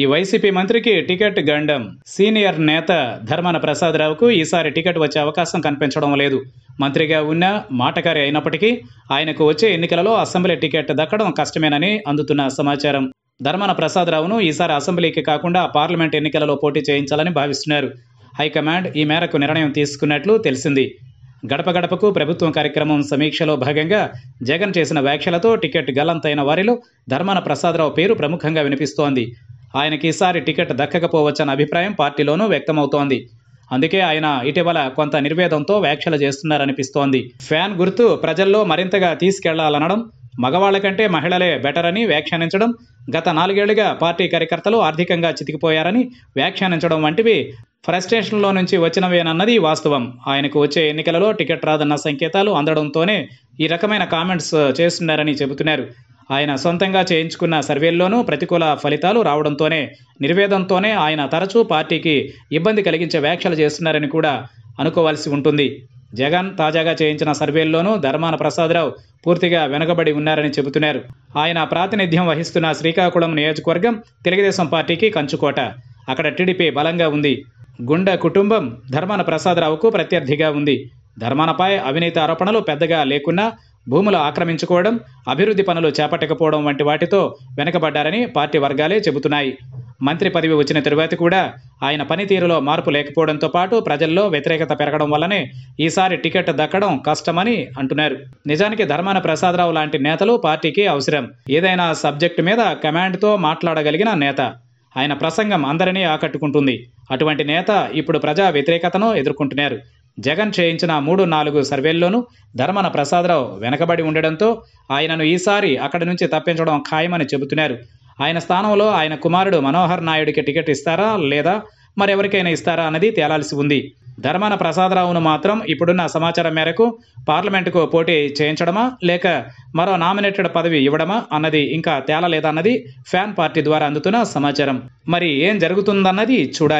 ఈ వైసీపీ మంత్రికి టికెట్ గండం సీనియర్ నేత ధర్మన ప్రసాదరావుకు ఈసారి టికెట్ వచ్చే అవకాశం కనిపించడం లేదు మంత్రిగా ఉన్న మాటకారి అయినప్పటికీ ఆయనకు వచ్చే ఎన్నికలలో అసెంబ్లీ టికెట్ దక్కడం కష్టమేనని అందుతున్న సమాచారం ధర్మన ప్రసాదరావును ఈసారి అసెంబ్లీకి కాకుండా పార్లమెంట్ ఎన్నికలలో పోటీ చేయించాలని భావిస్తున్నారు హైకమాండ్ ఈ మేరకు నిర్ణయం తీసుకున్నట్లు తెలిసింది గడప గడపకు ప్రభుత్వం కార్యక్రమం సమీక్షలో భాగంగా జగన్ చేసిన వ్యాఖ్యలతో టికెట్ గల్లంతైన వారిలో ధర్మాన ప్రసాదరావు పేరు ప్రముఖంగా వినిపిస్తోంది ఆయనకి ఈసారి టికెట్ దక్కకపోవచ్చన్న అభిప్రాయం పార్టీలోనూ వ్యక్తమవుతోంది అందుకే ఆయన ఇటీవల కొంత నిర్వేదంతో వ్యాఖ్యలు చేస్తున్నారనిపిస్తోంది ఫ్యాన్ గుర్తు ప్రజల్లో మరింతగా తీసుకెళ్లాలనడం మగవాళ్ల కంటే మహిళలే బెటర్ అని వ్యాఖ్యానించడం గత నాలుగేళ్లుగా పార్టీ కార్యకర్తలు ఆర్థికంగా చితికిపోయారని వ్యాఖ్యానించడం వంటివి ఫ్రస్ట్రేషన్లో నుంచి వచ్చినవేనన్నది వాస్తవం ఆయనకు వచ్చే ఎన్నికలలో టికెట్ రాదన్న సంకేతాలు అందడంతోనే ఈ రకమైన కామెంట్స్ చేస్తున్నారని చెబుతున్నారు ఆయన సొంతంగా చేయించుకున్న సర్వేల్లోనూ ప్రతికూల ఫలితాలు రావడంతోనే నిర్వేదంతోనే ఆయన తరచూ పార్టీకి ఇబ్బంది కలిగించే వ్యాఖ్యలు చేస్తున్నారని కూడా అనుకోవాల్సి ఉంటుంది జగన్ తాజాగా చేయించిన సర్వేల్లోనూ ధర్మాన ప్రసాదరావు పూర్తిగా వెనుకబడి ఉన్నారని చెబుతున్నారు ఆయన ప్రాతినిధ్యం వహిస్తున్న శ్రీకాకుళం నియోజకవర్గం తెలుగుదేశం పార్టీకి కంచుకోట అక్కడ టీడీపీ బలంగా ఉంది గుండె కుటుంబం ధర్మాన ప్రసాదరావుకు ప్రత్యర్థిగా ఉంది ధర్మానపై అవినీతి ఆరోపణలు పెద్దగా లేకున్నా భూములు ఆక్రమించుకోవడం అభివృద్ధి పనులు చేపట్టకపోవడం వంటి వాటితో వెనకబడ్డారని పార్టీ వర్గాలే చెబుతున్నాయి మంత్రి పదవి వచ్చిన తరువాత కూడా ఆయన పనితీరులో మార్పు లేకపోవడంతో పాటు ప్రజల్లో వ్యతిరేకత పెరగడం వల్లనే ఈసారి టికెట్ దక్కడం కష్టమని అంటున్నారు నిజానికి ధర్మాన ప్రసాదరావు లాంటి నేతలు పార్టీకి అవసరం ఏదైనా సబ్జెక్టు మీద కమాండ్తో మాట్లాడగలిగిన నేత ఆయన ప్రసంగం అందరినీ ఆకట్టుకుంటుంది అటువంటి నేత ఇప్పుడు ప్రజా వ్యతిరేకతను ఎదుర్కొంటున్నారు జగన్ చేయించిన మూడు నాలుగు సర్వేల్లోనూ ధర్మన ప్రసాదరావు వెనకబడి ఉండడంతో ఆయనను ఈసారి అక్కడి నుంచి తప్పించడం ఖాయమని చెబుతున్నారు ఆయన స్థానంలో ఆయన కుమారుడు మనోహర్ నాయుడికి టికెట్ ఇస్తారా లేదా మరెవరికైనా ఇస్తారా అన్నది తేలాల్సి ఉంది ధర్మాన ప్రసాదరావును మాత్రం ఇప్పుడున్న సమాచారం మేరకు పార్లమెంటుకు పోటీ చేయించడమా లేక మరో నామినేటెడ్ పదవి ఇవ్వడమా అన్నది ఇంకా తేలలేదన్నది ఫ్యాన్ పార్టీ ద్వారా అందుతున్న సమాచారం మరి ఏం జరుగుతుందన్నది చూడాలి